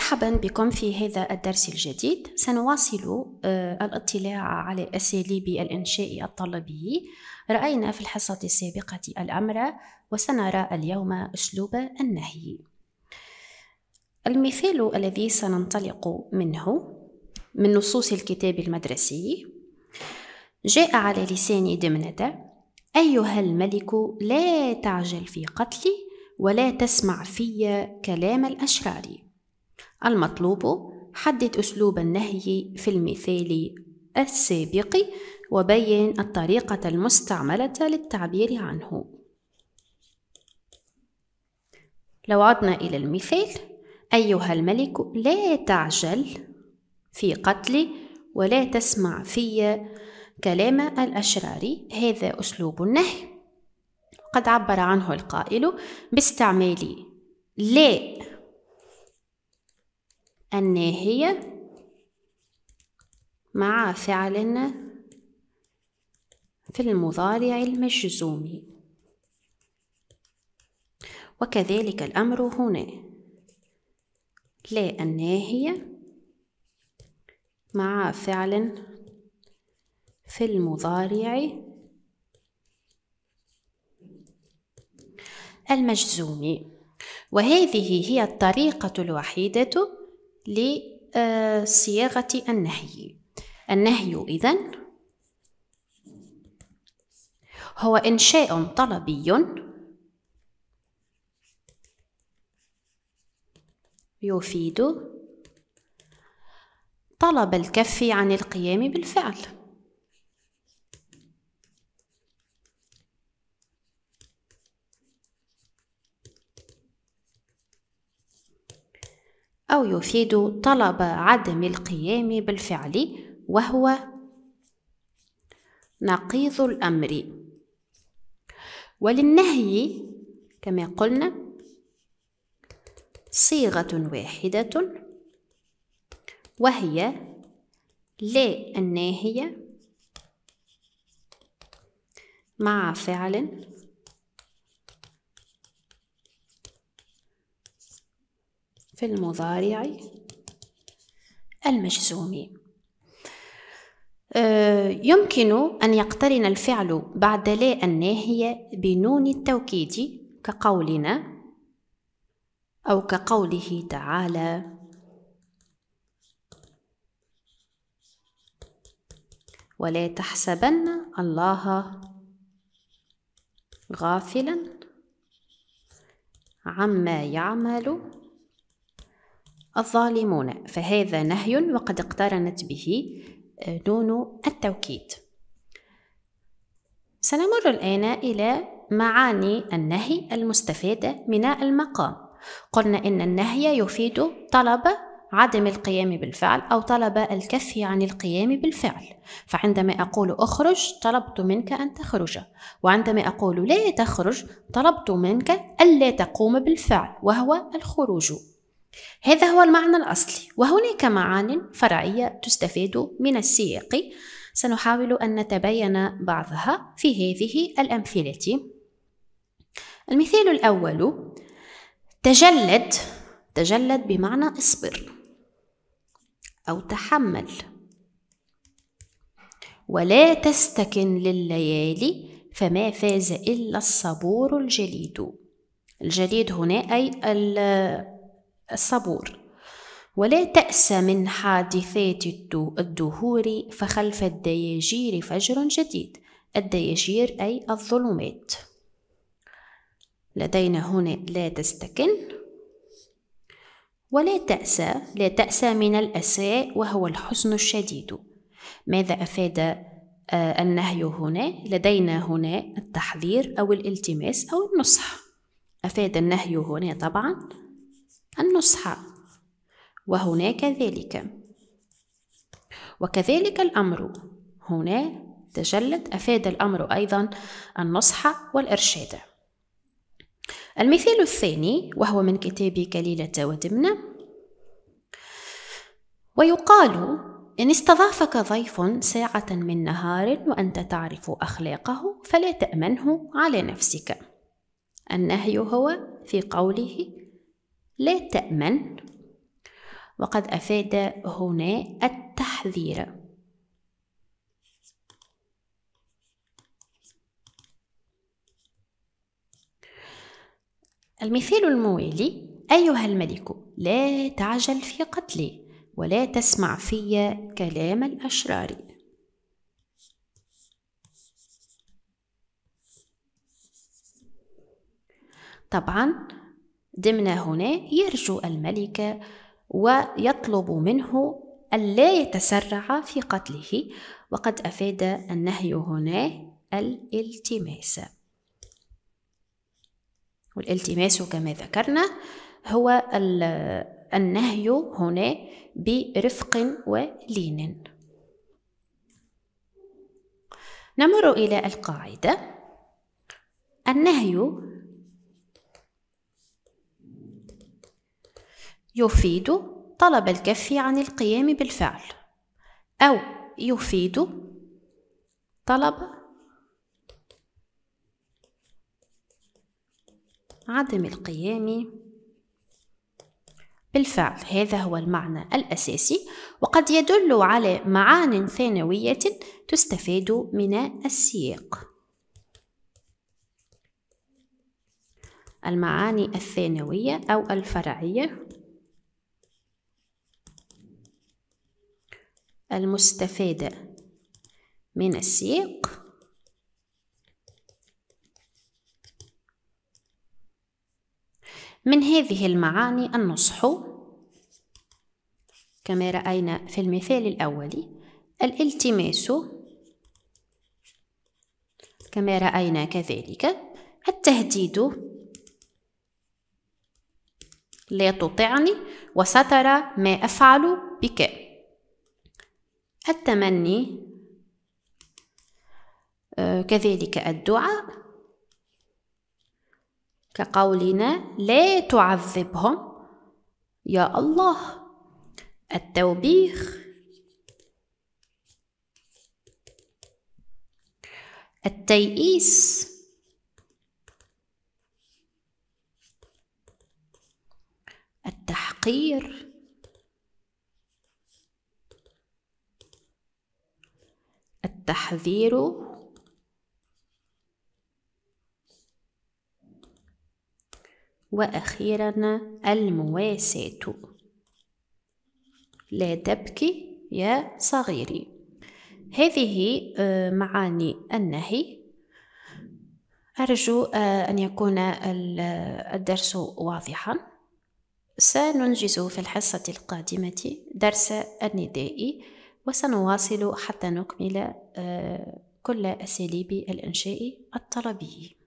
مرحبا بكم في هذا الدرس الجديد سنواصل آه، الاطلاع على أساليب الإنشاء الطلبي رأينا في الحصة السابقة الأمر وسنرى اليوم أسلوب النهي المثال الذي سننطلق منه من نصوص الكتاب المدرسي جاء على لسان دمنة أيها الملك لا تعجل في قتلي ولا تسمع في كلام الأشرار المطلوب حدد أسلوب النهي في المثال السابق وبين الطريقة المستعملة للتعبير عنه لو عدنا إلى المثال أيها الملك لا تعجل في قتلي ولا تسمع في كلام الأشرار هذا أسلوب النهي قد عبر عنه القائل باستعمال لا الناهية مع فعل في المضارع المجزوم وكذلك الأمر هنا لا الناهية مع فعل في المضارع المجزوم وهذه هي الطريقة الوحيدة لصياغة النهي النهي إذن هو إنشاء طلبي يفيد طلب الكف عن القيام بالفعل أو يفيد طلب عدم القيام بالفعل وهو نقيض الأمر وللنهي كما قلنا صيغة واحدة وهي لا الناهية مع فعل في المضارع المجزوم آه، يمكن أن يقترن الفعل بعد لا الناهية بنون التوكيد كقولنا أو كقوله تعالى ولا تحسبن الله غافلا عما يعمل الظالمون فهذا نهي وقد اقترنت به آه، نون التوكيد سنمر الآن إلى معاني النهي المستفادة من المقام قلنا إن النهي يفيد طلب عدم القيام بالفعل أو طلب الكف عن القيام بالفعل فعندما أقول أخرج طلبت منك أن تخرج وعندما أقول لا تخرج طلبت منك ألا تقوم بالفعل وهو الخروج هذا هو المعنى الأصلي وهناك معان فرعية تستفاد من السياق سنحاول أن نتبين بعضها في هذه الأمثلة المثال الأول تجلد تجلد بمعنى اصبر أو تحمل ولا تستكن لليالي فما فاز إلا الصبور الجليد الجليد هنا أي الصبور ولا تأس من حادثات الدهور فخلف الدياجير فجر جديد الدياجير أي الظلمات لدينا هنا لا تستكن ولا تأسى لا تأسى من الأساء وهو الحزن الشديد ماذا أفاد آه، النهي هنا لدينا هنا التحذير أو الالتماس أو النصح أفاد النهي هنا طبعا النصح وهناك ذلك وكذلك الأمر هنا تجلد أفاد الأمر أيضا النصح والإرشاد المثال الثاني وهو من كتاب كليلة ودمنة ويقال إن استضافك ضيف ساعة من نهار وأنت تعرف أخلاقه فلا تأمنه على نفسك النهي هو في قوله لا تأمن وقد أفاد هنا التحذير المثال الموالي أيها الملك لا تعجل في قتلي ولا تسمع في كلام الأشرار طبعا ضمن هنا يرجو الملك ويطلب منه ألا يتسرع في قتله وقد أفاد النهي هنا الالتماس والالتماس كما ذكرنا هو النهي هنا برفق ولين نمر إلى القاعدة النهي يفيد طلب الكف عن القيام بالفعل أو يفيد طلب عدم القيام بالفعل هذا هو المعنى الأساسي وقد يدل على معان ثانوية تستفاد من السياق المعاني الثانوية أو الفرعية المستفادة من السياق من هذه المعاني النصح كما رأينا في المثال الأول الالتماس كما رأينا كذلك التهديد لا تطعني وسترى ما أفعل بك التمني آه، كذلك الدعاء كقولنا لا تعذبهم يا الله التوبيخ التيئيس التحقير تحذير وأخيرا المواساة لا تبكي يا صغيري هذه آه، معاني النهي أرجو آه، أن يكون الدرس واضحا سننجز في الحصة القادمة درس النداء وسنواصل حتى نكمل آه، كل أساليب الإنشاء الطلبي